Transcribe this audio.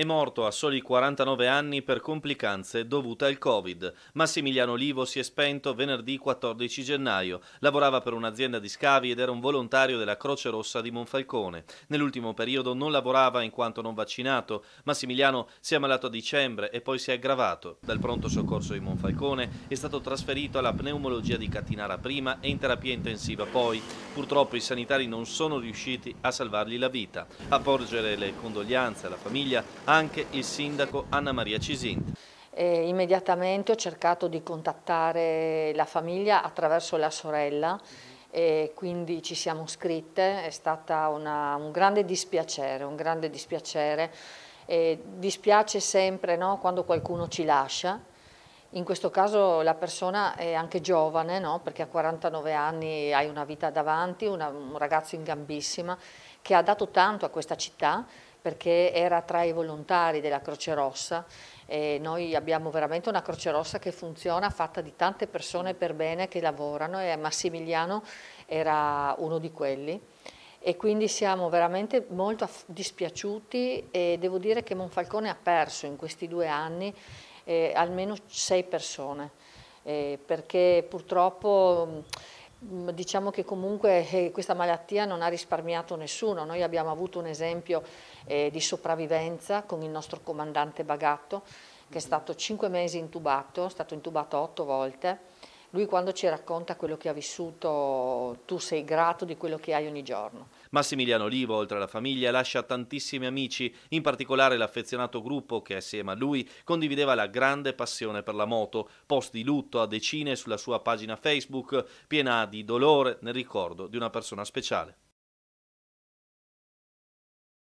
È morto a soli 49 anni per complicanze dovute al Covid. Massimiliano Livo si è spento venerdì 14 gennaio. Lavorava per un'azienda di scavi ed era un volontario della Croce Rossa di Monfalcone. Nell'ultimo periodo non lavorava in quanto non vaccinato. Massimiliano si è ammalato a dicembre e poi si è aggravato. Dal pronto soccorso di Monfalcone è stato trasferito alla pneumologia di Catinara prima e in terapia intensiva poi. Purtroppo i sanitari non sono riusciti a salvargli la vita. A porgere le condoglianze alla famiglia anche il sindaco Anna Maria Cisin. E immediatamente ho cercato di contattare la famiglia attraverso la sorella e quindi ci siamo scritte, è stata un grande dispiacere, un grande dispiacere. E dispiace sempre no, quando qualcuno ci lascia, in questo caso la persona è anche giovane, no? perché a 49 anni hai una vita davanti, una, un ragazzo in gambissima che ha dato tanto a questa città perché era tra i volontari della Croce Rossa e noi abbiamo veramente una Croce Rossa che funziona, fatta di tante persone per bene che lavorano e Massimiliano era uno di quelli e quindi siamo veramente molto dispiaciuti e devo dire che Monfalcone ha perso in questi due anni eh, almeno sei persone eh, perché purtroppo Mm, diciamo che comunque eh, questa malattia non ha risparmiato nessuno, noi abbiamo avuto un esempio eh, di sopravvivenza con il nostro comandante Bagatto che è stato cinque mesi intubato, è stato intubato otto volte lui quando ci racconta quello che ha vissuto, tu sei grato di quello che hai ogni giorno. Massimiliano Livo, oltre alla famiglia, lascia tantissimi amici, in particolare l'affezionato gruppo che assieme a lui condivideva la grande passione per la moto, post di lutto a decine sulla sua pagina Facebook, piena di dolore nel ricordo di una persona speciale.